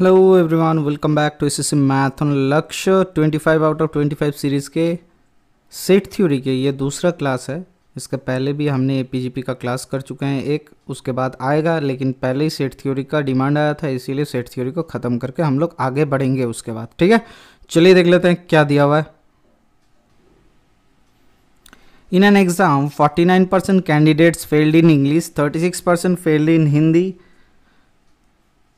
Hello everyone welcome back to SSC math on Lakshya 25 out of 25 series के set theory के ये दूसरा class है इसके पहले भी हमने ए का क्लास कर चुके हैं एक उसके बाद आएगा लेकिन पहले ही सेट थ्योरी का डिमांड आया था इसीलिए सेट थ्योरी को ख़त्म करके हम लोग आगे बढ़ेंगे उसके बाद ठीक है चलिए देख लेते हैं क्या दिया हुआ है in an exam 49% candidates failed in English 36% failed in Hindi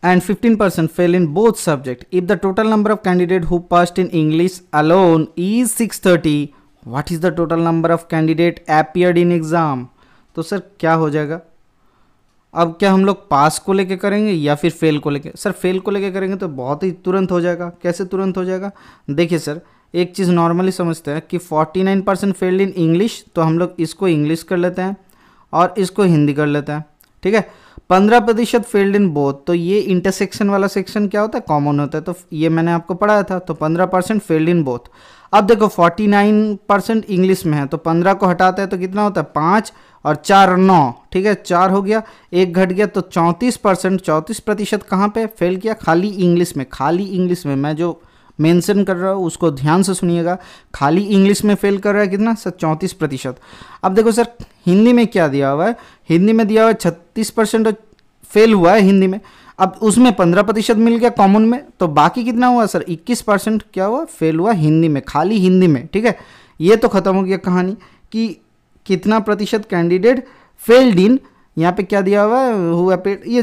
and 15% fail in both subject. If the total number of candidate who passed in English alone is 630, what is the total number of candidate appeared in exam? तो sir क्या हो जाएगा अब क्या हम लोग पास को लेके करेंगे या फिर फेल को लेके सर फेल को लेके करेंगे तो बहुत ही तुरंत हो जाएगा कैसे तुरंत हो जाएगा देखिए सर एक चीज़ नॉर्मली समझते हैं कि 49 परसेंट फेल्ड इन इंग्लिश तो हम लोग इसको इंग्लिश कर लेते हैं और इसको हिंदी कर लेते हैं ठीक है पंद्रह प्रतिशत फेल्ड इन बोथ तो ये इंटरसेक्शन वाला सेक्शन क्या होता है कॉमन होता है तो ये मैंने आपको पढ़ाया था तो पंद्रह परसेंट फेल्ड इन बोथ अब देखो फोर्टी नाइन परसेंट इंग्लिश में है तो पंद्रह को हटाते हैं तो कितना होता है पाँच और चार नौ ठीक है चार हो गया एक घट गया तो चौंतीस परसेंट चौंतीस प्रतिशत कहाँ पर फेल किया खाली इंग्लिश में खाली इंग्लिश में मैं जो मेंशन कर रहा हूँ उसको ध्यान से सुनिएगा खाली इंग्लिश में फेल कर रहा है कितना सर चौंतीस प्रतिशत अब देखो सर हिंदी में क्या दिया हुआ है हिंदी में दिया हुआ है छत्तीस परसेंट फेल हुआ है हिंदी में अब उसमें पंद्रह प्रतिशत मिल गया कॉमन में तो बाकी कितना हुआ सर इक्कीस परसेंट क्या हुआ फेल हुआ हिंदी में खाली हिंदी में ठीक है ये तो खत्म हो गया कहानी कि कितना प्रतिशत कैंडिडेट फेल्ड इन यहाँ पे क्या दिया हुआ है हुआ पेड ये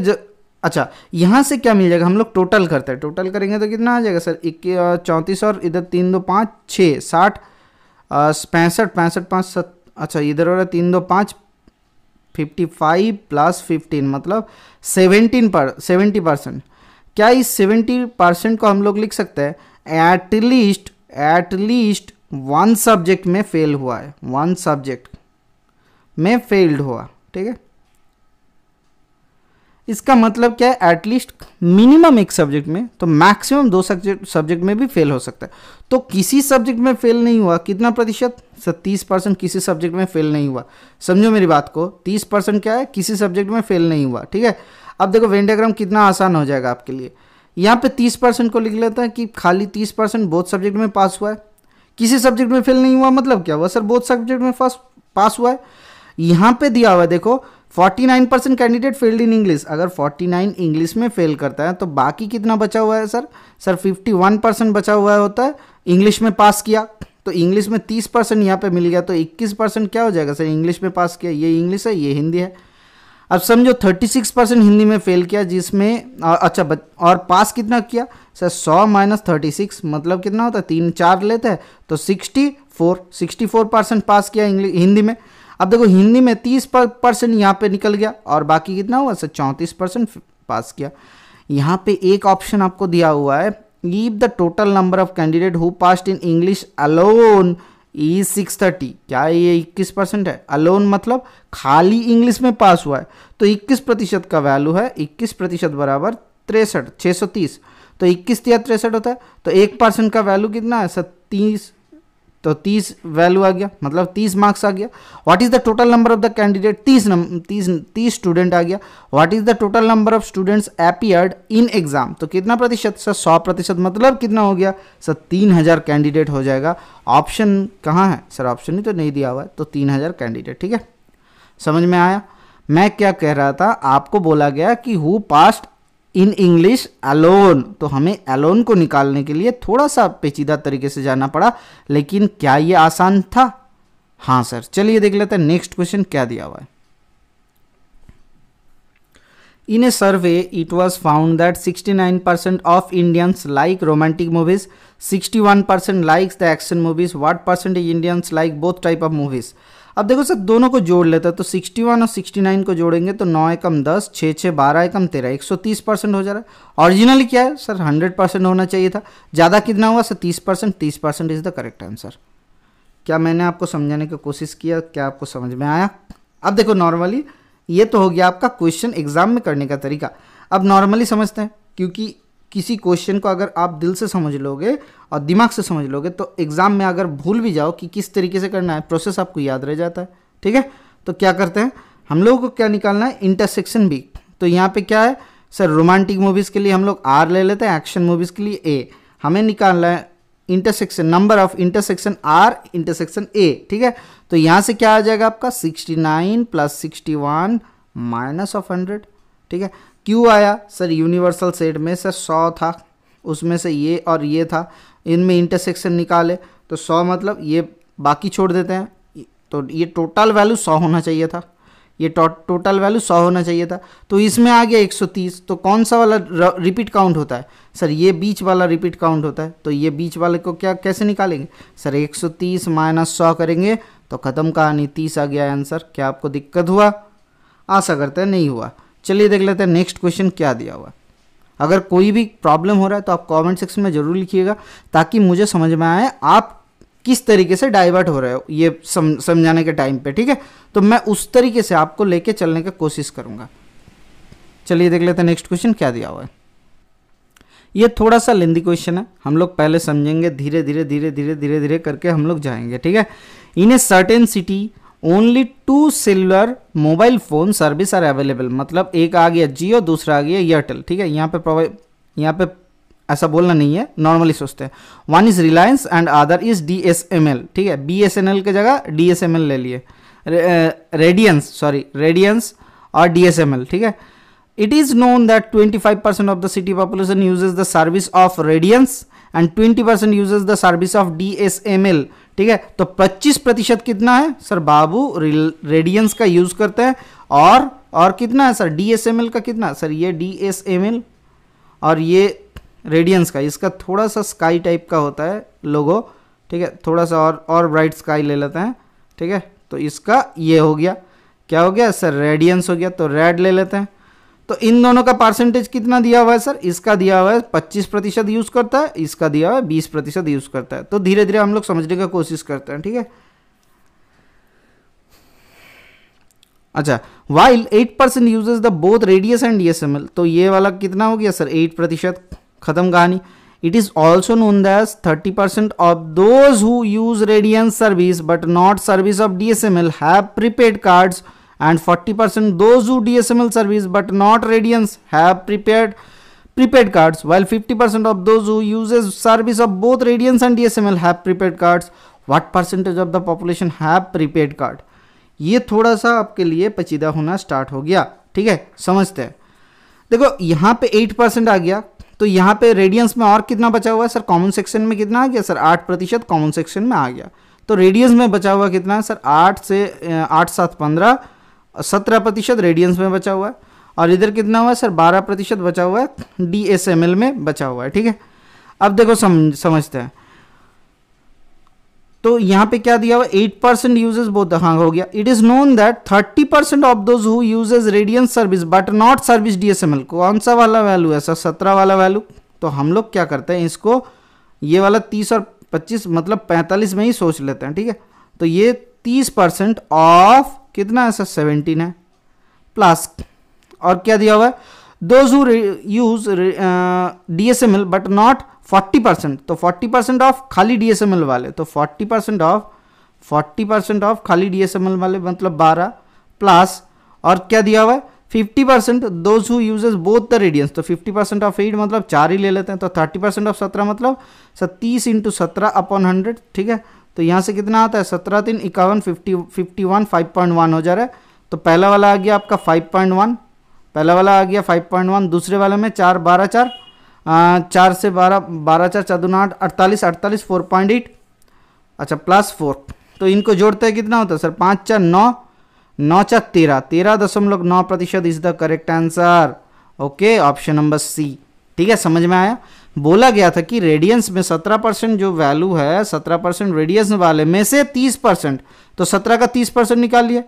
अच्छा यहाँ से क्या मिल जाएगा हम लोग टोटल करते हैं टोटल करेंगे तो कितना आ जाएगा सर इक्की चौंतीस और इधर तीन दो पाँच छः साठ पैंसठ पैंसठ पाँच सत अच्छा इधर हो रहा है तीन दो पाँच फिफ्टी फाइव प्लस फिफ्टीन मतलब सेवेंटीन पर सेवेंटी परसेंट क्या इस सेवेंटी परसेंट को हम लोग लिख सकते हैं एटलीस्ट एटलीस्ट वन सब्जेक्ट में फेल हुआ है वन सब्जेक्ट में फेल्ड हुआ ठीक है इसका मतलब क्या है एटलीस्ट मिनिमम एक सब्जेक्ट में तो मैक्सिमम दो सब्जेक्ट सब्जेक्ट में भी फेल हो सकता है तो किसी सब्जेक्ट में फेल नहीं हुआ कितना प्रतिशत सर तीस परसेंट किसी सब्जेक्ट में फेल नहीं हुआ समझो मेरी बात को तीस परसेंट क्या है किसी सब्जेक्ट में फेल नहीं हुआ ठीक है अब देखो वेंडाग्राम कितना आसान हो जाएगा आपके लिए यहाँ पर तीस परसेंट को लिख लेता है कि खाली तीस परसेंट बोध सब्जेक्ट में पास हुआ है किसी सब्जेक्ट में फेल नहीं हुआ मतलब क्या हुआ सर बोध सब्जेक्ट में फर्स्ट पास हुआ है यहाँ पे दिया हुआ है देखो 49 percent candidate failed in English अगर 49 इंग्लिश में फेल करता है तो बाकी कितना बचा हुआ है सर सर 51 परसेंट बचा हुआ होता है इंग्लिश में पास किया तो इंग्लिश में 30 परसेंट यहाँ पर मिल गया तो 21 परसेंट क्या हो जाएगा सर इंग्लिश में पास किया ये इंग्लिश है ये हिंदी है अब समझो 36 परसेंट हिंदी में फेल किया जिसमें अच्छा बच, और पास कितना किया सर 100 माइनस थर्टी मतलब कितना होता है तीन चार लेते हैं तो सिक्सटी फोर परसेंट पास किया हिंदी में अब देखो हिंदी में तीस परसेंट यहाँ पे निकल गया और बाकी कितना हुआ सर चौंतीस परसेंट पास किया यहाँ पे एक ऑप्शन आपको दिया हुआ है if the total number of candidate who passed in English alone E six thirty क्या ये इक्कीस परसेंट है अलोन मतलब खाली इंग्लिश में पास हुआ है तो इक्कीस प्रतिशत का वैल्यू है इक्कीस प्रतिशत बराबर तिरसठ छः सौ तीस तो इक्कीस या तिरसठ होता है तो एक परसेंट का वैल्यू कितना है सर तीस तो 30 वैल्यू आ गया मतलब 30 मार्क्स आ गया what is the total number of the candidate 30 तीस तीस स्टूडेंट आ गया what is the total number of students appeared in exam तो कितना प्रतिशत सर सौ प्रतिशत मतलब कितना हो गया सर तीन हज़ार कैंडिडेट हो जाएगा ऑप्शन कहाँ है सर ऑप्शन ही तो नहीं दिया हुआ है तो तीन हज़ार कैंडिडेट ठीक है समझ में आया मैं क्या कह रहा था आपको बोला गया कि who passed in English alone तो हमें एलोन को निकालने के लिए थोड़ा सा पेचीदा तरीके से जाना पड़ा लेकिन क्या यह आसान था हाँ सर चलिए देख लेते हैं नेक्स्ट क्वेश्चन क्या दिया हुआ है in a survey it was found that sixty nine percent of Indians like romantic movies sixty one percent likes the action movies what percent Indians like both type of movies अब देखो sir दोनों को जोड़ लेते हैं तो 61 और 69 को जोड़ेंगे तो नौ एकम दस छः छः बारह एकम तेरह एक सौ तीस परसेंट हो जा रहा है ऑरिजिनली क्या है सर हंड्रेड परसेंट होना चाहिए था ज़्यादा कितना हुआ सर तीस परसेंट तीस percent is the correct answer क्या मैंने आपको समझाने की कोशिश किया क्या आपको समझ में आया अब देखो नॉर्मली ये तो हो गया आपका क्वेश्चन एग्जाम में करने का तरीका अब नॉर्मली समझते हैं क्योंकि किसी क्वेश्चन को अगर आप दिल से समझ लोगे और दिमाग से समझ लोगे तो एग्ज़ाम में अगर भूल भी जाओ कि किस तरीके से करना है प्रोसेस आपको याद रह जाता है ठीक है तो क्या करते हैं हम लोगों को क्या निकालना है इंटरसेक्शन बी तो यहाँ पे क्या है सर रोमांटिक मूवीज़ के लिए हम लोग आर ले लेते हैं एक्शन मूवीज़ के लिए ए हमें निकालना है intersection number of intersection R intersection A ठीक है तो यहाँ से क्या आ जाएगा आपका sixty nine plus sixty one minus of hundred ठीक है क्यों आया सर यूनिवर्सल सेट में सर सौ था उसमें से ये और ये था इनमें इंटरसेक्शन निकाले तो सौ मतलब ये बाकी छोड़ देते हैं तो ये टोटल वैल्यू सौ होना चाहिए था ये टो, टोटल वैल्यू सौ होना चाहिए था तो इसमें आ गया एक सौ तीस तो कौन सा वाला रिपीट काउंट होता है सर ये बीच वाला रिपीट काउंट होता है तो ये बीच वाले को क्या कैसे निकालेंगे सर एक सौ तीस माइनस सौ करेंगे तो ख़त्म कहानी तीस आ गया आंसर क्या आपको दिक्कत हुआ आशा करते हैं नहीं हुआ चलिए देख लेते हैं नेक्स्ट क्वेश्चन क्या दिया हुआ अगर कोई भी प्रॉब्लम हो रहा है तो आप कमेंट सेक्शन में ज़रूर लिखिएगा ताकि मुझे समझ में आए आप किस तरीके से डाइवर्ट हो रहे हो ये सम, समझाने के टाइम पे ठीक है तो मैं उस तरीके से आपको लेके चलने की कोशिश करूंगा चलिए देख लेते हैं नेक्स्ट क्वेश्चन क्या दिया हुआ है ये थोड़ा सा लेंदी क्वेश्चन है हम लोग पहले समझेंगे धीरे धीरे धीरे धीरे धीरे धीरे करके हम लोग जाएंगे ठीक है in a certain city only two silver mobile phone service are available मतलब एक आ गया जियो दूसरा आ गया एयरटेल ठीक है यहाँ पे प्रोवाइड यहाँ पे ऐसा बोलना नहीं है नॉर्मली सोचते हैं one is Reliance and other is D S M L ठीक है बी एस एन एल की जगह डी एस एम एल ले लिए रेडियंस सॉरी रेडियंस और डी एस एम एल ठीक है percent of the city 25% uses the service of Reliance and twenty percent uses the 20% of D S M L ठीक है तो 25 प्रतिशत कितना है सर बाबू रेडियंस का यूज़ करते हैं और और कितना है सर डी का कितना सर ये डी और ये रेडियंस का इसका थोड़ा सा स्काई टाइप का होता है लोगो ठीक है थोड़ा सा और और ब्राइट स्काई ले लेते हैं ठीक है तो इसका ये हो गया क्या हो गया सर रेडियंस हो गया तो रेड ले लेते हैं तो इन दोनों का परसेंटेज कितना दिया हुआ है सर इसका दिया हुआ है पच्चीस प्रतिशत यूज करता है इसका दिया हुआ है बीस प्रतिशत यूज करता है तो धीरे धीरे हम लोग समझने का कोशिश करते हैं ठीक है अच्छा while eight percent uses the both Reliance and D तो ये वाला कितना हो गया सर एट प्रतिशत खत्म कहानी it is also known as 30% of those who but not service of D S M L have prepaid cards and 40% percent those who DSML service but not Radiance have prepared prepaid cards while 50% percent of those who uses service of both Radiance and DSML have prepaid cards what percentage of the population have prepaid card ये थोड़ा सा आपके लिए पचीदा होना start हो गया ठीक है समझते हैं देखो यहाँ पे 8 परसेंट आ गया तो यहाँ पे रेडियंस में और कितना बचा हुआ है सर कॉमन सेक्शन में कितना आ गया सर आठ प्रतिशत कॉमन सेक्शन में आ गया तो रेडियंस में बचा हुआ कितना है सर आठ से आठ सात पंद्रह सत्रह प्रतिशत रेडियंस में बचा हुआ है और इधर कितना हुआ है सर बारह प्रतिशत बचा हुआ है डी एस एम एल में बचा हुआ है ठीक है अब देखो सम, समझते हैं तो यहाँ पे क्या दिया हुआ एट परसेंट यूजेज बहुत हाँ हो गया it is known that thirty percent of those who uses Reliance service but not service DSML कौन सा वाला वैल्यू है सर सत्रह वाला वैल्यू तो हम लोग क्या करते हैं इसको ये वाला तीस और पच्चीस मतलब पैंतालीस में ही सोच लेते हैं ठीक है तो ये तीस परसेंट ऑफ कितना है सर सेवेंटीन है प्लस और क्या दिया हुआ है those who use D S M L but not forty percent तो फोर्टी परसेंट ऑफ खाली डी एस एम एल वाले तो forty percent of forty percent of खाली डी एस एम एल वाले मतलब बारह प्लस और क्या दिया हुआ है fifty percent those who both the Reliance तो फिफ्टी परसेंट ऑफ एट मतलब चार ही ले लेते हैं तो थर्टी परसेंट ऑफ सत्रह मतलब तीस इंटू सत्रह अपॉन हंड्रेड ठीक है तो यहाँ से कितना आता है सत्रह तीन इक्यावन fifty fifty one five point one हो जा रहा है तो पहला वाला आ गया आपका फाइव पॉइंट वन पहला वाला आ गया फाइव पॉइंट वन दूसरे वाले में चार बारह चार आ, चार से बारह बारह चार चौदह आठ अड़तालीस अड़तालीस फोर पॉइंट एट अच्छा प्लस फोर तो इनको जोड़ते हैं कितना होता है सर पाँच चार नौ नौ चार तेरह तेरह दशमलव नौ प्रतिशत is the correct answer okay option number C ठीक है समझ में आया बोला गया था कि रेडियंस में 17 परसेंट जो वैल्यू है 17 परसेंट रेडियंस वाले में से 30 परसेंट तो 17 का 30 परसेंट निकाल लिया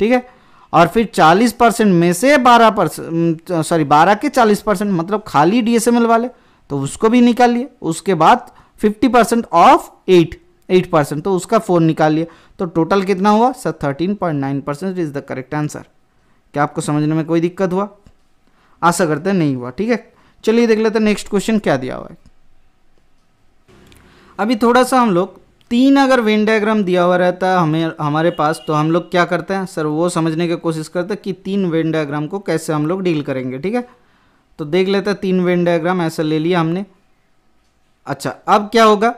ठीक है और फिर 40 परसेंट में से 12 परसेंट सॉरी तो, 12 के 40 परसेंट मतलब खाली डीएसएमएल वाले तो उसको भी निकाल लिए उसके बाद 50 percent of eight eight percent तो उसका फोर निकाल लिया तो टोटल कितना हुआ sir thirteen point nine percent is the correct answer क्या आपको समझने में कोई दिक्कत हुआ आशा करते नहीं हुआ ठीक है चलिए देख लेते हैं नेक्स्ट क्वेश्चन क्या दिया हुआ है अभी थोड़ा सा हम लोग तीन अगर वेन डायग्राम दिया हुआ रहता है हमें हमारे पास तो हम लोग क्या करते हैं सर वो समझने की कोशिश करते हैं कि तीन वेन डायग्राम को कैसे हम लोग डील करेंगे ठीक है तो देख लेते हैं तीन वेन डायग्राम ऐसा ले लिया हमने अच्छा अब क्या होगा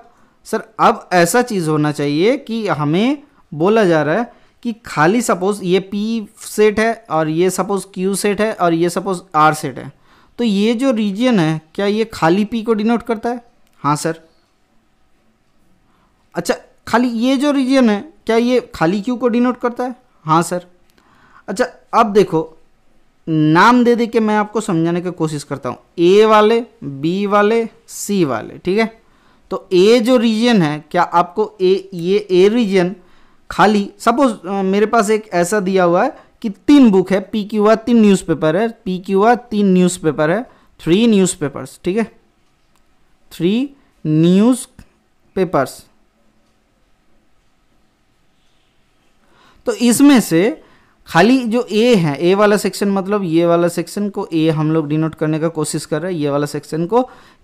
सर अब ऐसा चीज़ होना चाहिए कि हमें बोला जा रहा है कि खाली सपोज़ ये पी सेट है और ये सपोज़ क्यू सेट है और ये सपोज़ आर सेट है तो ये जो रीजन है क्या ये खाली पी को डिनोट करता है हाँ सर अच्छा खाली ये जो रीजन है क्या ये खाली क्यू को डिनोट करता है हाँ सर अच्छा अब देखो नाम दे दे के मैं आपको समझाने की कोशिश करता हूँ ए वाले बी वाले सी वाले ठीक है तो ए जो रीजन है क्या आपको ए ये ए रीजन खाली सपोज मेरे पास एक ऐसा दिया हुआ है कि तीन बुक है पी क्यू आर तीन न्यूज़पेपर है पी क्यू आर तीन न्यूज़पेपर है थ्री न्यूज़ पेपर्स ठीक है थ्री न्यूज़ पेपर्स तो इसमें से खाली जो ए है ए वाला सेक्शन मतलब ये वाला सेक्शन को ए हम लोग डिनोट करने का कोशिश कर रहे हैं ये वाला सेक्शन को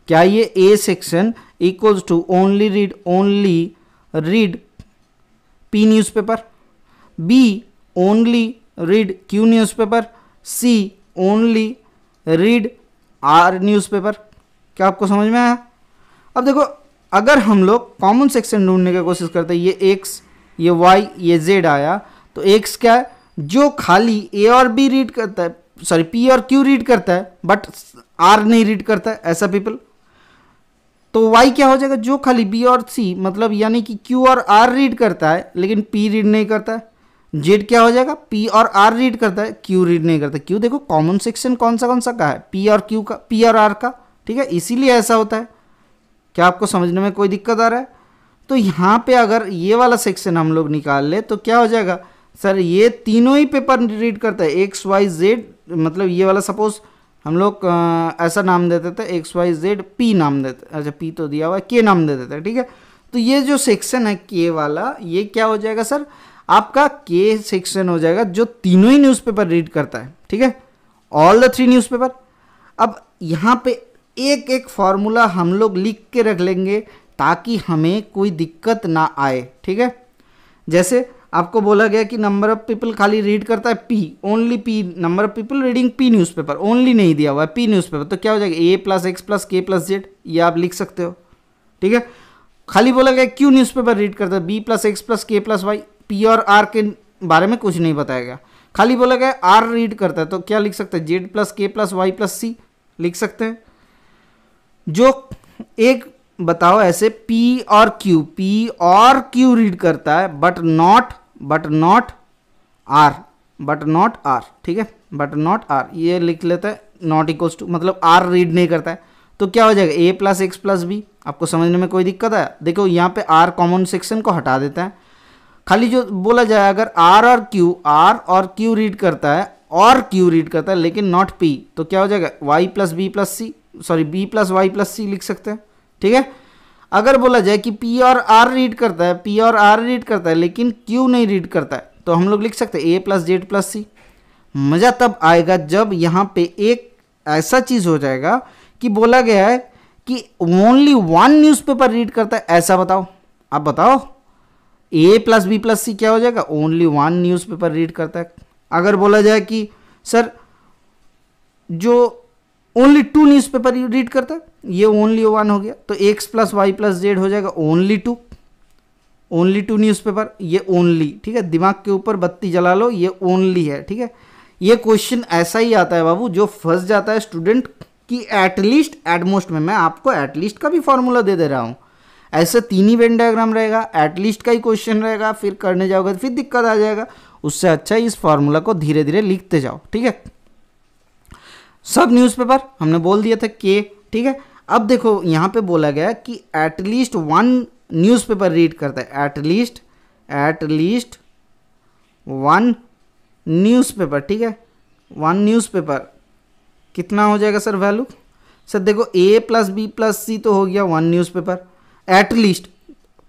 क्या ये A section equals to only read only read P newspaper B only read Q newspaper. C only read R newspaper. क्या आपको समझ में आया अब देखो अगर हम लोग कॉमन सेक्शन ढूंढने की कोशिश करते हैं ये x ये y ये z आया तो x क्या है जो खाली a और b रीड करता है सॉरी p और q रीड करता है बट r नहीं रीड करता है ऐसा पीपल तो y क्या हो जाएगा जो खाली b और c मतलब यानी कि q और r रीड करता है लेकिन p रीड नहीं करता है जेड क्या हो जाएगा पी और आर रीड करता है क्यू रीड नहीं करता क्यू देखो कॉमन सेक्शन कौन सा कौन सा का है पी और क्यू का पी और आर का ठीक है इसीलिए ऐसा होता है क्या आपको समझने में कोई दिक्कत आ रहा है तो यहाँ पे अगर ये वाला सेक्शन हम लोग निकाल ले तो क्या हो जाएगा सर ये तीनों ही पेपर रीड करता है एक्स वाई जेड मतलब ये वाला सपोज हम लोग ऐसा नाम देते थे एक्स वाई जेड पी नाम देते अच्छा पी तो दिया हुआ है के नाम दे देते ठीक है तो ये जो सेक्शन है के वाला ये क्या हो जाएगा सर आपका के सेक्शन हो जाएगा जो तीनों ही न्यूज़पेपर रीड करता है ठीक है ऑल द थ्री न्यूज़पेपर अब यहाँ पे एक एक फार्मूला हम लोग लिख के रख लेंगे ताकि हमें कोई दिक्कत ना आए ठीक है जैसे आपको बोला गया कि नंबर ऑफ पीपल खाली रीड करता है P only P number of people reading P newspaper only नहीं दिया हुआ है पी न्यूज़पेपर तो क्या हो जाएगा A plus X plus K plus Z ये आप लिख सकते हो ठीक है खाली बोला गया क्यू न्यूज़पेपर रीड करता है B plus X plus K plus Y P और आर के बारे में कुछ नहीं बताया गया खाली बोला गया आर रीड करता है तो क्या लिख सकते हैं Z plus K plus Y plus C लिख सकते हैं जो एक बताओ ऐसे पी और क्यू पी और क्यू रीड करता है but not but not R but not R ठीक है बट नॉट आर ये लिख लेते हैं नॉट इक्वल्स टू मतलब आर रीड नहीं करता है तो क्या हो जाएगा A plus X plus B आपको समझने में कोई दिक्कत है देखो यहाँ पे आर कॉमन सेक्शन को हटा देता है खाली जो बोला जाए अगर आर और क्यू आर और क्यू रीड करता है और क्यू रीड करता है लेकिन नॉट पी तो क्या हो जाएगा Y plus B plus C sorry B plus Y plus C लिख सकते हैं ठीक है अगर बोला जाए कि पी और आर रीड करता है पी और आर रीड करता है लेकिन क्यू नहीं रीड करता है तो हम लोग लिख सकते हैं A plus Z plus C मज़ा तब आएगा जब यहाँ पे एक ऐसा चीज़ हो जाएगा कि बोला गया है कि ओनली वन न्यूज़पेपर रीड करता है ऐसा बताओ आप बताओ A plus B plus C क्या हो जाएगा ओनली वन न्यूज़पेपर रीड करता है अगर बोला जाए कि सर जो ओनली टू न्यूज़पेपर रीड करता है ये ओनली वन हो गया तो X plus Y plus Z हो जाएगा only two only two newspaper ये ओनली ठीक है दिमाग के ऊपर बत्ती जला लो ये ओनली है ठीक है ये क्वेश्चन ऐसा ही आता है बाबू जो फंस जाता है स्टूडेंट कि एटलीस्ट एटमोस्ट में मैं आपको एटलीस्ट का भी फॉर्मूला दे दे रहा हूँ ऐसे तीन ही वेन डायग्राम रहेगा एटलीस्ट का ही क्वेश्चन रहेगा फिर करने जाओगे तो फिर दिक्कत आ जाएगा उससे अच्छा इस फॉर्मूला को धीरे धीरे लिखते जाओ ठीक है सब न्यूज़पेपर हमने बोल दिया था के ठीक है अब देखो यहाँ पे बोला गया कि एटलीस्ट वन न्यूज़पेपर रीड करता है एटलीस्ट एटलीस्ट वन न्यूज़पेपर ठीक है वन न्यूज़पेपर कितना हो जाएगा सर वैल्यू सर देखो A plus B plus C तो हो गया वन न्यूज़पेपर लीस्ट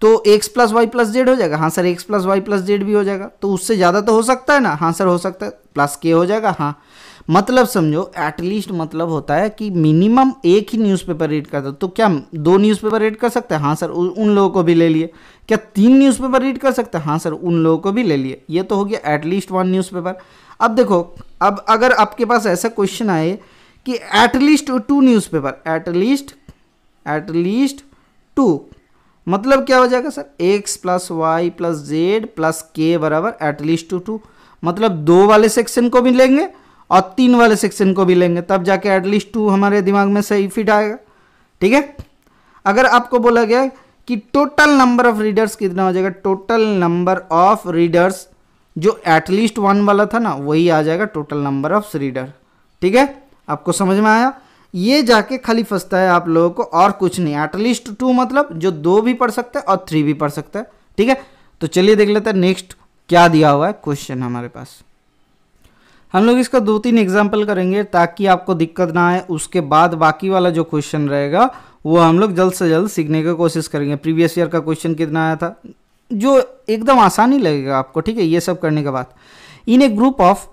तो X plus Y plus Z हो जाएगा हाँ sir X plus Y plus Z भी हो जाएगा तो उससे ज़्यादा तो हो सकता है ना हाँ सर हो सकता है प्लस के हो जाएगा हाँ मतलब समझो एटलीस्ट मतलब होता है कि मिनिमम एक ही न्यूज़पेपर रीड करता तो क्या दो न्यूज़पेपर रीड कर सकते हैं हाँ सर उन लोगों को भी ले लिए क्या तीन न्यूज़पेपर रीड कर सकते हैं हाँ सर उन लोगों को भी ले लिए ये तो हो गया एटलीस्ट वन न्यूज़पेपर अब देखो अब अगर आपके पास ऐसा क्वेश्चन आए कि at least two newspaper at least at least two मतलब क्या हो जाएगा sir X plus Y plus Z plus K बराबर एटलीस्ट टू टू मतलब दो वाले सेक्शन को भी लेंगे और तीन वाले सेक्शन को भी लेंगे तब जाके एटलीस्ट टू हमारे दिमाग में सही फिट आएगा ठीक है अगर आपको बोला गया कि टोटल नंबर ऑफ रीडर्स कितना हो जाएगा टोटल नंबर ऑफ रीडर्स जो एटलीस्ट वन वाला था ना वही आ जाएगा टोटल नंबर ऑफ रीडर ठीक है आपको समझ में आया ये जाके खाली फंसता है आप लोगों को और कुछ नहीं एटलीस्ट टू मतलब जो दो भी पढ़ सकता है और थ्री भी पढ़ सकता है ठीक है तो चलिए देख लेते हैं नेक्स्ट क्या दिया हुआ है क्वेश्चन हमारे पास हम लोग इसका दो तीन एग्जाम्पल करेंगे ताकि आपको दिक्कत ना आए उसके बाद बाकी वाला जो क्वेश्चन रहेगा वो हम लोग जल्द से जल्द सीखने की कोशिश करेंगे प्रीवियस ईयर का क्वेश्चन कितना आया था जो एकदम आसानी लगेगा आपको ठीक है ये सब करने के बाद in a group of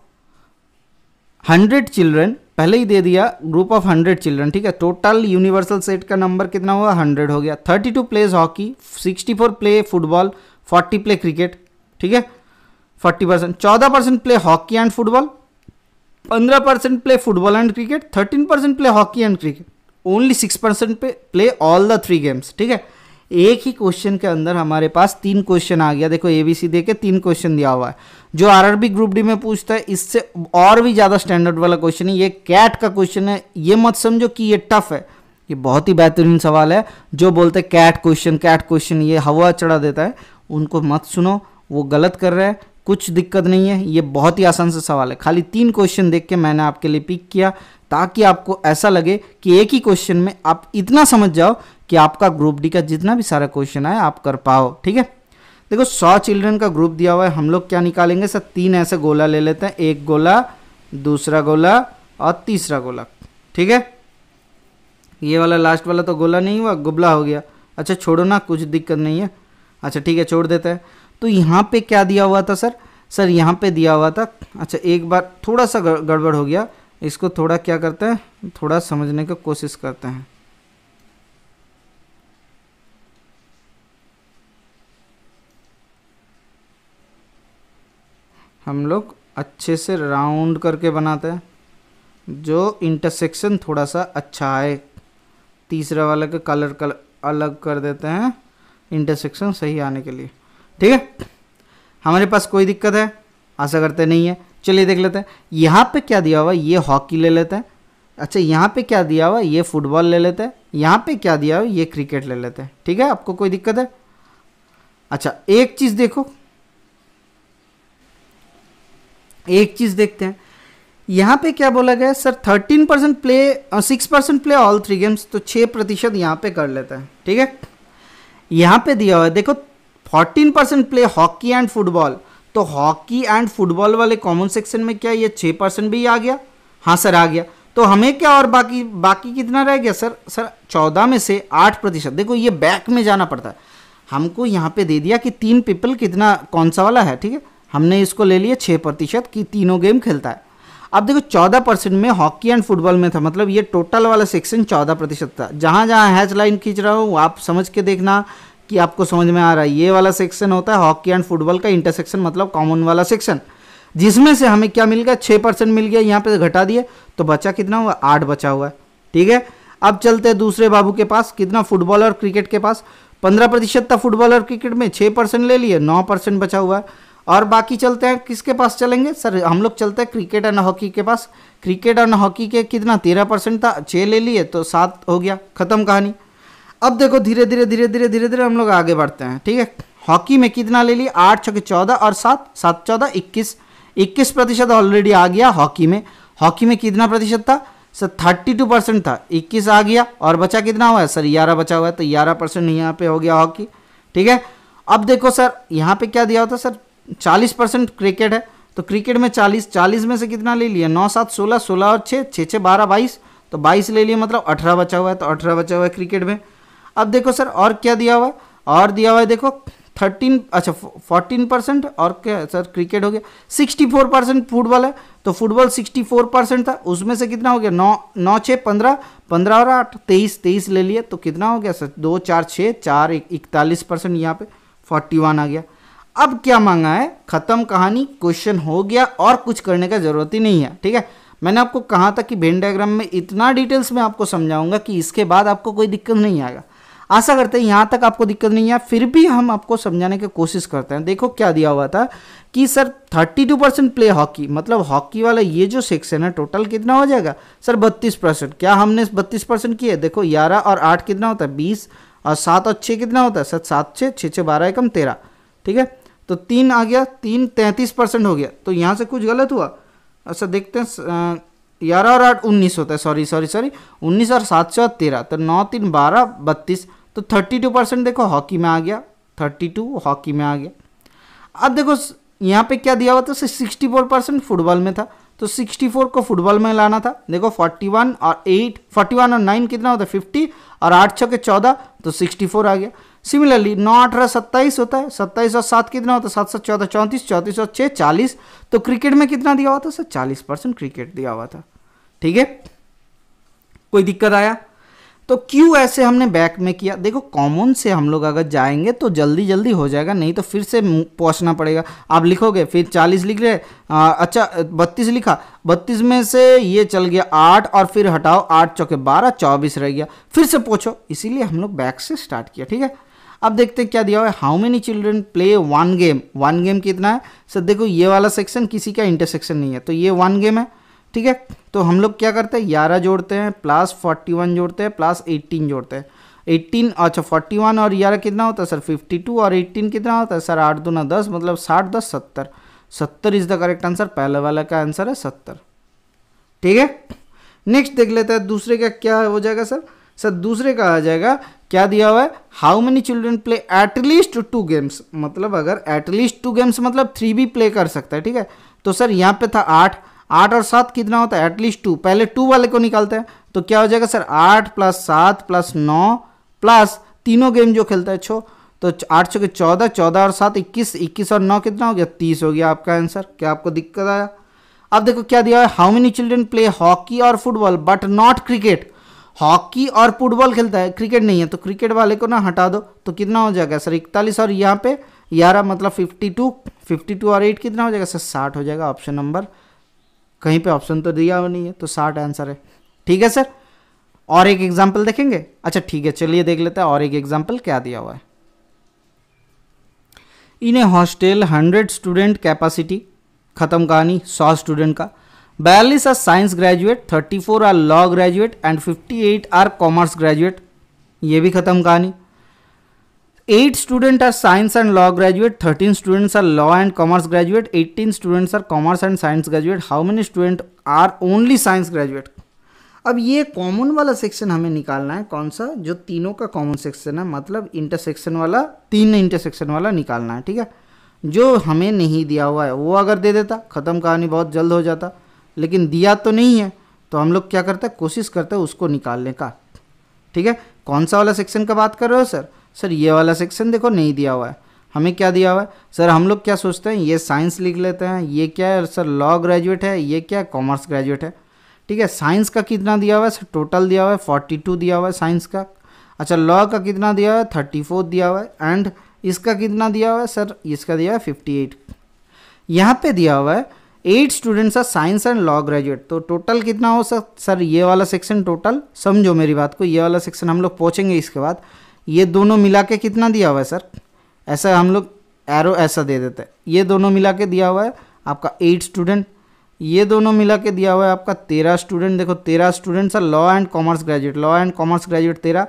hundred children पहले ही दे दिया ग्रुप ऑफ हंड्रेड चिल्ड्रन ठीक है टोटल यूनिवर्सल सेट का नंबर कितना हुआ हंड्रेड हो गया thirty two plays hockey sixty four play football forty play cricket ठीक है फोर्टी परसेंट चौदह percent play hockey and football पंद्रह percent play football and cricket thirteen percent play hockey and cricket only six percent पे play all the three games ठीक है एक ही question के अंदर हमारे पास तीन क्वेश्चन आ गया देखो एबीसी दे के तीन क्वेश्चन दिया हुआ है जो आरआरबी ग्रुप डी में पूछता है इससे और भी ज़्यादा स्टैंडर्ड वाला क्वेश्चन है ये कैट का क्वेश्चन है ये मत समझो कि ये टफ है ये बहुत ही बेहतरीन सवाल है जो बोलते हैं कैट क्वेश्चन कैट क्वेश्चन ये हवा चढ़ा देता है उनको मत सुनो वो गलत कर रहे हैं कुछ दिक्कत नहीं है ये बहुत ही आसान से सवाल है खाली तीन क्वेश्चन देख के मैंने आपके लिए पिक किया ताकि आपको ऐसा लगे कि एक ही क्वेश्चन में आप इतना समझ जाओ कि आपका ग्रुप डी का जितना भी सारा क्वेश्चन आए आप कर पाओ ठीक है देखो सौ चिल्ड्रन का ग्रुप दिया हुआ है हम लोग क्या निकालेंगे सर तीन ऐसे गोला ले लेते हैं एक गोला दूसरा गोला और तीसरा गोला ठीक है ये वाला लास्ट वाला तो गोला नहीं हुआ गुबला हो गया अच्छा छोड़ो ना कुछ दिक्कत नहीं है अच्छा ठीक है छोड़ देते हैं तो यहाँ पे क्या दिया हुआ था सर सर यहाँ पे दिया हुआ था अच्छा एक बार थोड़ा सा गड़बड़ हो गया इसको थोड़ा क्या करते हैं थोड़ा समझने की कोशिश करते हैं हम लोग अच्छे से राउंड करके बनाते हैं जो इंटरसेक्शन थोड़ा सा अच्छा है तीसरा वाला का कलर कलर अलग कर देते हैं इंटरसेक्शन सही आने के लिए ठीक है हमारे पास कोई दिक्कत है आशा करते नहीं है चलिए देख लेते हैं यहाँ पे क्या दिया हुआ ये हॉकी ले लेते हैं अच्छा यहाँ पे क्या दिया हुआ ये फुटबॉल ले लेते हैं यहाँ पे क्या दिया हुआ ये क्रिकेट ले लेते हैं ठीक है आपको कोई दिक्कत है अच्छा एक चीज़ देखो एक चीज़ देखते हैं यहाँ पे क्या बोला गया sir thirteen percent play six percent play all three games तो छः प्रतिशत यहाँ पे कर लेता है ठीक है यहाँ पे दिया हुआ है देखो fourteen percent play hockey and football तो हॉकी एंड फुटबॉल वाले कॉमन सेक्शन में क्या ये छः परसेंट भी आ गया हाँ सर आ गया तो हमें क्या और बाकी बाकी कितना रह गया सर सर चौदह में से आठ प्रतिशत देखो ये बैक में जाना पड़ता है हमको यहाँ पे दे दिया कि तीन पीपल कितना कौन सा वाला है ठीक है हमने इसको ले लिया छः प्रतिशत कि तीनों गेम खेलता है अब देखो चौदह परसेंट में हॉकी एंड फुटबॉल में था मतलब ये टोटल वाला सेक्शन चौदह प्रतिशत था जहाँ जहाँ हैच लाइन खींच रहा हूँ आप समझ के देखना कि आपको समझ में आ रहा है ये वाला सेक्शन होता है हॉकी एंड फुटबॉल का इंटरसेक्शन मतलब कॉमन वाला सेक्शन जिसमें से हमें क्या मिल गया छः परसेंट मिल गया यहाँ पे घटा दिए तो बचा कितना हुआ आठ बचा हुआ है ठीक है अब चलते हैं दूसरे बाबू के पास कितना फुटबॉल और क्रिकेट के पास पंद्रह प्रतिशत था फुटबॉल और क्रिकेट में छः परसेंट ले लिए नौ परसेंट बचा हुआ है और बाकी चलते हैं किसके पास चलेंगे सर हम लोग चलते हैं क्रिकेट एंड हॉकी के पास क्रिकेट एंड हॉकी के कितना तेरह परसेंट था छः ले लिए तो सात हो गया ख़त्म कहानी अब देखो धीरे धीरे धीरे धीरे धीरे धीरे हम लोग आगे बढ़ते हैं ठीक है हॉकी में कितना ले लिए आठ छः चौदह और सात सात चौदह इक्कीस इक्कीस प्रतिशत ऑलरेडी आ गया हॉकी में हॉकी में कितना प्रतिशत था सर थर्टी टू परसेंट था इक्कीस आ गया और बचा कितना हुआ है सर ग्यारह बचा हुआ है तो ग्यारह परसेंट यहाँ पे हो गया हॉकी ठीक है अब देखो सर यहाँ पे क्या दिया होता सर चालीस परसेंट क्रिकेट है तो क्रिकेट में चालीस चालीस में से कितना ले लिया नौ सात सोलह सोलह और छः छः छः बारह बाईस तो बाईस ले लिए मतलब अठारह बचा हुआ है तो अठारह बचा हुआ है क्रिकेट में अब देखो सर और क्या दिया हुआ है और दिया हुआ है देखो थर्टीन अच्छा फोर्टीन परसेंट और क्या सर क्रिकेट हो गया सिक्सटी फोर परसेंट फुटबॉल है तो फुटबॉल सिक्सटी फोर परसेंट था उसमें से कितना हो गया नौ नौ छः पंद्रह पंद्रह और आठ तेईस तेईस ले लिए तो कितना हो गया सर दो चार छः चार इकतालीस परसेंट यहाँ पे फोर्टी वन आ गया अब क्या मांगा है ख़त्म कहानी क्वेश्चन हो गया और कुछ करने का ज़रूरत ही नहीं है ठीक है मैंने आपको कहा था कि वेन डायग्राम में इतना डिटेल्स में आपको समझाऊंगा कि इसके बाद आपको कोई दिक्कत नहीं आएगा आशा करते हैं यहाँ तक आपको दिक्कत नहीं आया फिर भी हम आपको समझाने की कोशिश करते हैं देखो क्या दिया हुआ था कि सर 32 परसेंट प्ले हॉकी मतलब हॉकी वाला ये जो सेक्शन है टोटल कितना हो जाएगा सर 32 परसेंट क्या हमने 32 परसेंट किया देखो 11 और 8 कितना होता है 20 और 7 और 6 कितना होता है सर सात छः छः छः बारह एकम तेरह ठीक है तो तीन आ गया तीन तैंतीस परसेंट हो गया तो यहाँ से कुछ गलत हुआ अच्छा देखते हैं ग्यारह और आठ उन्नीस होता है सॉरी सॉरी सॉरी उन्नीस और सात सौ तेरह तो नौ तीन बारह बत्तीस तो थर्टी टू परसेंट देखो हॉकी में आ गया थर्टी टू हॉकी में आ गया अब देखो यहाँ पे क्या दिया हुआ था सिक्सटी फोर परसेंट फुटबॉल में था तो सिक्सटी फोर को फुटबॉल में लाना था देखो फोर्टी वन और एट फोर्टी वन और नाइन कितना होता है फिफ्टी और आठ छः के चौदह तो सिक्सटी फोर आ गया सिमिलरली नौ अठारह सत्ताईस होता है सत्ताईस और सात कितना होता है सात सात चौदह चौंतीस चौंतीस और छः चालीस तो क्रिकेट में कितना दिया हुआ था सर चालीस परसेंट क्रिकेट दिया हुआ था ठीक है कोई दिक्कत आया तो क्यों ऐसे हमने बैक में किया देखो कॉमन से हम लोग अगर जाएंगे तो जल्दी जल्दी हो जाएगा नहीं तो फिर से पहुंचना पड़ेगा आप लिखोगे फिर चालीस लिख रहे आ, अच्छा बत्तीस लिखा बत्तीस में से ये चल गया आठ और फिर हटाओ आठ चौके बारह चौबीस रह गया फिर से पूछो इसीलिए हम लोग बैक से स्टार्ट किया ठीक है अब देखते हैं क्या दिया हुआ है how many children play one game one game कितना है सर देखो ये वाला सेक्शन किसी का इंटरसेक्शन नहीं है तो ये वन गेम है ठीक है तो हम लोग क्या करते हैं ग्यारह जोड़ते हैं प्लस फोर्टी वन जोड़ते हैं प्लस एट्टीन जोड़ते हैं एट्टीन अच्छा फोर्टी वन और ग्यारह कितना होता है सर फिफ्टी टू और एट्टीन कितना होता है सर आठ दो ना दस मतलब साठ दस सत्तर सत्तर इज़ द करेक्ट आंसर पहले वाला का आंसर है सत्तर ठीक है नेक्स्ट देख लेते हैं दूसरे का क्या हो जाएगा सर सर दूसरे का आ जाएगा क्या दिया हुआ है how many children play at least two games मतलब अगर एटलीस्ट टू गेम्स मतलब थ्री भी प्ले कर सकता है ठीक है तो सर यहाँ पे था आठ आठ और सात कितना होता है एटलीस्ट टू पहले टू वाले को निकालते हैं तो क्या हो जाएगा सर आठ प्लस सात प्लस नौ प्लस तीनों गेम जो खेलता है छो तो आठ छो के चौदह चौदह और सात इक्कीस इक्कीस और नौ कितना हो गया तीस हो गया आपका आंसर क्या आपको दिक्कत आया अब देखो क्या दिया है how many children play hockey और football but not cricket hockey और फुटबॉल खेलता है क्रिकेट नहीं है तो क्रिकेट वाले को ना हटा दो तो कितना हो जाएगा सर इकतालीस और यहाँ पे ग्यारह मतलब फिफ्टी टू फिफ्टी टू और एट कितना हो जाएगा सर साठ हो जाएगा ऑप्शन नंबर कहीं पे ऑप्शन तो दिया हुआ नहीं है तो साठ आंसर है ठीक है सर और एक एग्जाम्पल देखेंगे अच्छा ठीक है चलिए देख लेते हैं और एक एग्जाम्पल क्या दिया हुआ है in a hostel hundred student capacity ख़त्म कहानी सौ स्टूडेंट का बयालीस are science graduate thirty four are law graduate and fifty eight are commerce graduate ये भी ख़त्म कहानी eight student are science and law graduate thirteen students are law and commerce graduate eighteen students are commerce and science graduate how many student are only science graduate अब ये common वाला section हमें निकालना है कौन सा जो तीनों का कॉमन सेक्शन है मतलब इंटरसेक्शन वाला तीन इंटरसेक्शन वाला निकालना है ठीक है जो हमें नहीं दिया हुआ है वो अगर दे देता ख़त्म कहानी बहुत जल्द हो जाता लेकिन दिया तो नहीं है तो हम लोग क्या करते हैं कोशिश करते हैं उसको निकालने का ठीक है कौन सा वाला सेक्शन का बात कर रहे हो सर सर ये वाला सेक्शन देखो नहीं दिया हुआ है हमें क्या दिया हुआ है सर हम लोग क्या सोचते हैं ये साइंस लिख लेते हैं ये क्या है सर लॉ ग्रेजुएट है ये क्या है कॉमर्स ग्रेजुएट है ठीक है साइंस का कितना दिया हुआ है सर टोटल दिया हुआ है फोर्टी टू दिया हुआ है साइंस का अच्छा लॉ का कितना दिया हुआ है थर्टी फोर दिया हुआ है एंड इसका कितना दिया हुआ है सर इसका दिया हुआ है फिफ्टी एट यहाँ पर दिया हुआ है eight students are science and law graduate तो टोटल कितना हो सर सर ये वाला सेक्शन टोटल समझो मेरी बात को ये वाला सेक्शन हम लोग पहुँचेंगे इसके बाद ये दोनों मिला के कितना दिया हुआ है सर ऐसा हम लोग एरो ऐसा दे देते हैं ये दोनों मिला के दिया हुआ है आपका एट स्टूडेंट ये दोनों मिला के दिया हुआ है आपका तेरह स्टूडेंट देखो तेरह students are law and commerce graduate law and commerce graduate तेरह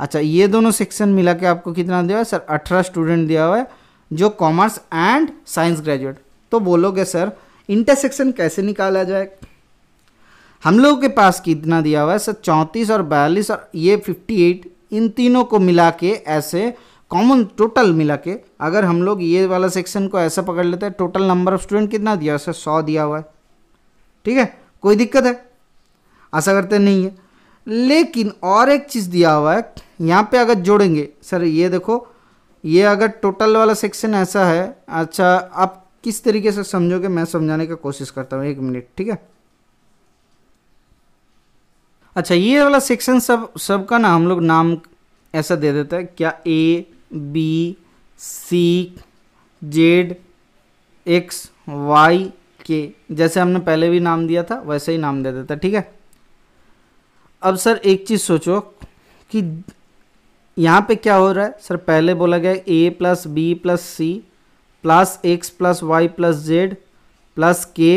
अच्छा ये दोनों सेक्शन मिला के आपको कितना दिया हुआ है सर अठारह स्टूडेंट दिया हुआ है जो कॉमर्स एंड साइंस ग्रेजुएट तो बोलोगे सर इंटरसेक्शन कैसे निकाला जाए हम लोगों के पास कितना दिया हुआ है सर चौंतीस और बयालीस और ये फिफ्टी एट इन तीनों को मिला के ऐसे कॉमन टोटल मिला के अगर हम लोग ये वाला सेक्शन को ऐसा पकड़ लेते हैं टोटल नंबर ऑफ स्टूडेंट कितना दिया हुआ सर सौ दिया हुआ है ठीक है कोई दिक्कत है आशा करते नहीं है लेकिन और एक चीज़ दिया हुआ है यहाँ पर अगर जोड़ेंगे सर ये देखो ये अगर टोटल वाला सेक्शन ऐसा है अच्छा अब किस तरीके से समझोगे मैं समझाने का कोशिश करता हूँ एक मिनट ठीक है अच्छा ये वाला सेक्शन सब सबका ना हम लोग नाम ऐसा दे देते हैं क्या A B C Z X Y के जैसे हमने पहले भी नाम दिया था वैसे ही नाम दे देता ठीक है अब सर एक चीज़ सोचो कि यहाँ पे क्या हो रहा है सर पहले बोला गया A plus B plus C plus X plus Y plus Z plus K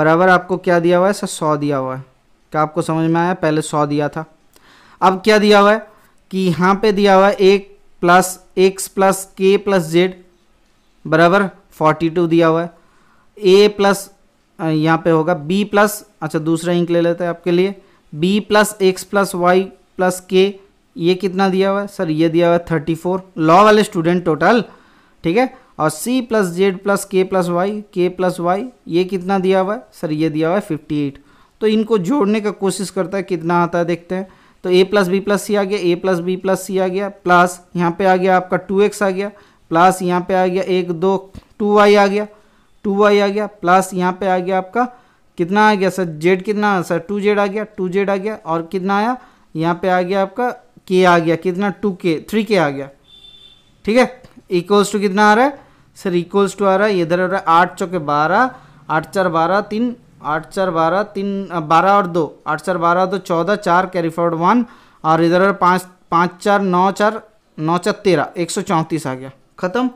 बराबर आपको क्या दिया हुआ है सर सौ दिया हुआ है क्या आपको समझ में आया पहले सौ दिया था अब क्या दिया हुआ है कि यहाँ पे दिया हुआ है एक plus X plus K plus Z बराबर फोर्टी टू दिया हुआ है ए प्लस यहाँ पे होगा बी प्लस अच्छा दूसरा इंक ले लेते हैं आपके लिए B plus X plus Y plus K ये कितना दिया हुआ है सर ये दिया हुआ है थर्टी फोर लॉ वाले स्टूडेंट टोटल ठीक है और c plus Z plus K plus Y K plus Y ये कितना दिया हुआ है सर ये दिया हुआ है फिफ्टी एट तो इनको जोड़ने का कोशिश करता है कितना आता है देखते हैं तो A plus B plus C आ गया A plus B plus C आ गया प्लस यहाँ पे आ गया आपका टू एक्स आ गया प्लस यहाँ पे आ गया एक दो टू वाई आ गया टू वाई आ गया प्लस यहाँ पे आ गया आपका कितना आ गया सर जेड कितना सर टू जेड आ गया टू जेड आ गया और कितना आया यहाँ पे आ गया आपका के आ गया कितना टू के थ्री के आ गया ठीक है इक्वल्स टू कितना आ रहा है सर इक्वल्स टू आ रहा है इधर हो रहा है आठ चौके बारह आठ चार बारह तीन आठ चार बारह तीन बारह और दो आठ चार बारह दो चौदह चार कैरी फॉर्ड वन और इधर पाँच पाँच चार नौ चार नौ चार तेरह एक सौ चौंतीस आ गया ख़त्म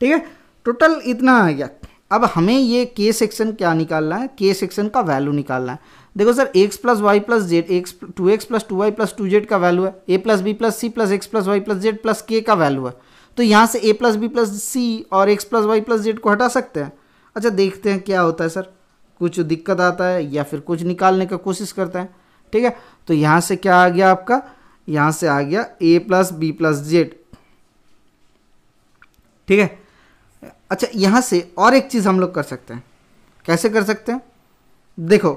ठीक है टोटल इतना आ गया अब हमें ये के सेक्शन क्या निकालना है के सेक्शन का वैल्यू निकालना है देखो sir X plus Y plus Z X two X plus two Y plus two Z का वैल्यू है A plus B plus C plus X plus Y plus Z plus K का value है तो यहाँ से A plus B plus C और X plus Y plus Z को हटा सकते हैं अच्छा देखते हैं क्या होता है सर कुछ दिक्कत आता है या फिर कुछ निकालने का कोशिश करते हैं ठीक है तो यहाँ से क्या आ गया आपका यहाँ से आ गया A plus B plus Z ठीक है अच्छा यहाँ से और एक चीज़ हम लोग कर सकते हैं कैसे कर सकते हैं देखो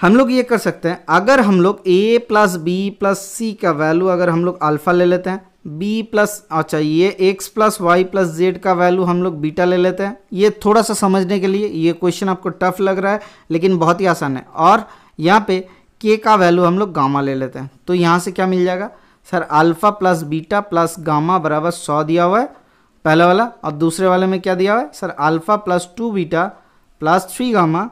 हम लोग ये कर सकते हैं अगर हम लोग A plus B plus C का वैल्यू अगर हम लोग अल्फ़ा ले लेते हैं बी प्लस अच्छा ये X plus Y plus Z का वैल्यू हम लोग बीटा ले लेते हैं ये थोड़ा सा समझने के लिए ये क्वेश्चन आपको टफ लग रहा है लेकिन बहुत ही आसान है और यहाँ पे के का वैल्यू हम लोग गामा ले लेते हैं तो यहाँ से क्या मिल जाएगा sir alpha plus beta plus gamma बराबर सौ दिया हुआ है पहले वाला और दूसरे वाले में क्या दिया हुआ है sir alpha plus two beta plus three gamma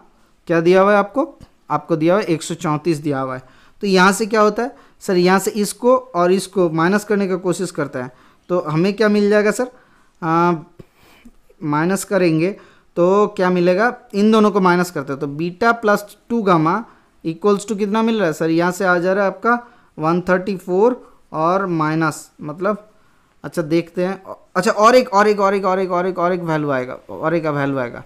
क्या दिया हुआ है आपको आपको दिया हुआ है एक दिया हुआ है तो यहाँ से क्या होता है सर यहाँ से इसको और इसको माइनस करने का कोशिश करता है तो हमें क्या मिल जाएगा सर माइनस करेंगे तो क्या मिलेगा इन दोनों को माइनस करते हैं तो beta plus two gamma equals to कितना मिल रहा है सर यहाँ से आ जा रहा है आपका 134 और माइनस मतलब अच्छा देखते हैं अच्छा और एक और एक और एक और एक और एक और एक वैल्यू आएगा और एक वैल्यू आएगा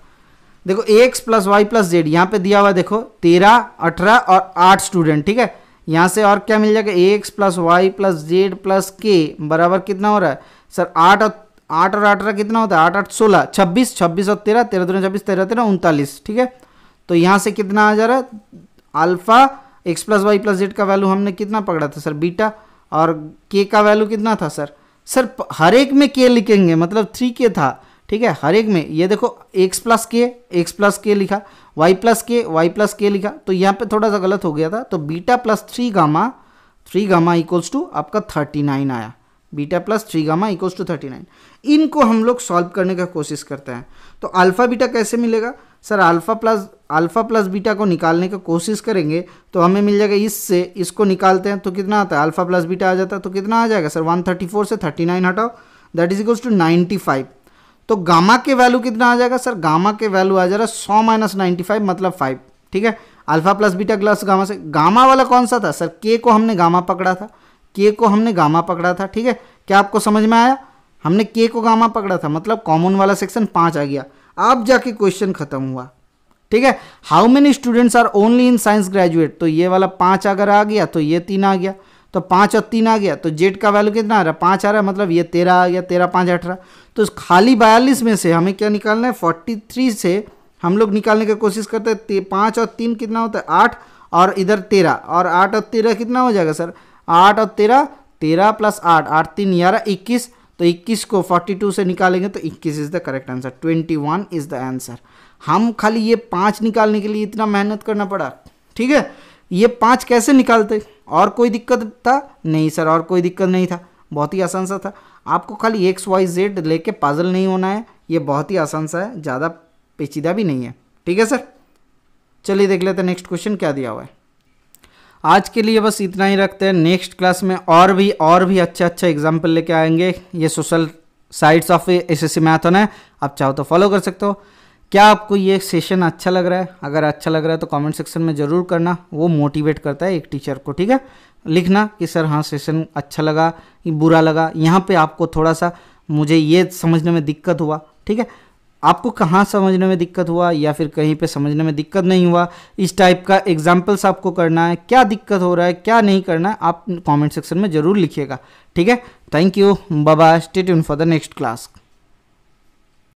देखो X plus Y plus Z यहाँ पे दिया हुआ देखो तेरह अठारह और आठ स्टूडेंट ठीक है यहाँ से और क्या मिल जाएगा X plus Y plus Z plus K बराबर कितना हो रहा है सर आठ और आठ और अठारह कितना होता है आठ आठ सोलह छब्बीस छब्बीस और तेरह तेरह दोनों छब्बीस तेरह तेरह उनतालीस ठीक है तो यहाँ से कितना आ जा रहा है alpha X plus Y plus Z का वैल्यू हमने कितना पकड़ा था सर बीटा और के का वैल्यू कितना था सर सर हर एक में के लिखेंगे मतलब थ्री के था ठीक है हर एक में ये देखो X plus K X plus K लिखा Y plus K Y plus K लिखा तो यहाँ पे थोड़ा सा गलत हो गया था तो beta plus three gamma three gamma equals to आपका थर्टी नाइन आया beta plus three gamma equals to thirty nine इनको हम लोग सॉल्व करने का कोशिश करते हैं तो अल्फ़ा बीटा कैसे मिलेगा sir alpha plus alpha plus beta को निकालने का कोशिश करेंगे तो हमें मिल जाएगा इससे इसको निकालते हैं तो कितना आता है अल्फ़ा प्लस बीटा आ जाता है तो कितना आ जाएगा सर 134 से 39 हटाओ दैट इज इक्वल्स टू 95 तो गामा के वैल्यू कितना आ जाएगा सर गामा के वैल्यू आ जा रहा है सौ माइनस नाइन्टी फाइव मतलब फाइव ठीक है alpha plus beta plus gamma से गामा वाला कौन सा था सर के को हमने गामा पकड़ा था के को हमने गामा पकड़ा था ठीक है क्या आपको समझ में आया हमने के को गामा पकड़ा था मतलब कॉमन वाला सेक्शन पाँच आ गया अब जाके क्वेश्चन खत्म हुआ ठीक है how many students are only in science graduate तो ये वाला पाँच अगर आ गया तो ये तीन आ गया तो पाँच और तीन आ गया तो जेड का वैल्यू कितना आ रहा है पाँच आ रहा है मतलब ये तेरह आ गया तेरह पाँच अठारह तो खाली बयालीस में से हमें क्या निकालना है फोर्टी थ्री से हम लोग निकालने की कोशिश करते हैं पाँच और तीन कितना होता है आठ और इधर तेरह और आठ और तेरह कितना हो जाएगा सर आठ और तेरह तेरह प्लस आठ आठ तीन ग्यारह इक्कीस तो इक्कीस को फोर्टी टू से निकालेंगे तो इक्कीस is the correct answer twenty one is the answer हम खाली ये पाँच निकालने के लिए इतना मेहनत करना पड़ा ठीक है ये पाँच कैसे निकालते और कोई दिक्कत था नहीं सर और कोई दिक्कत नहीं था बहुत ही आसान सा था आपको खाली एक्स वाई जेड लेके पाजल नहीं होना है ये बहुत ही आसान सा है ज़्यादा पेचीदा भी नहीं है ठीक है सर चलिए देख लेते हैं नेक्स्ट क्वेश्चन क्या दिया हुआ है आज के लिए बस इतना ही रखते हैं नेक्स्ट क्लास में और भी और भी अच्छे अच्छे एग्जाम्पल लेके आएंगे ये social sites of S S math होना है आप चाहो तो फॉलो कर सकते हो क्या आपको ये सेशन अच्छा लग रहा है अगर अच्छा लग रहा है तो कमेंट सेक्शन में ज़रूर करना वो मोटिवेट करता है एक टीचर को ठीक है लिखना कि सर हाँ सेशन अच्छा लगा बुरा लगा यहाँ पे आपको थोड़ा सा मुझे ये समझने में दिक्कत हुआ ठीक है आपको कहाँ समझने में दिक्कत हुआ या फिर कहीं पे समझने में दिक्कत नहीं हुआ इस टाइप का एग्जाम्पल्स आपको करना है क्या दिक्कत हो रहा है क्या नहीं करना है आप कमेंट सेक्शन में ज़रूर लिखिएगा ठीक है थैंक यू बाबा स्टेट इन फॉर द नेक्स्ट क्लास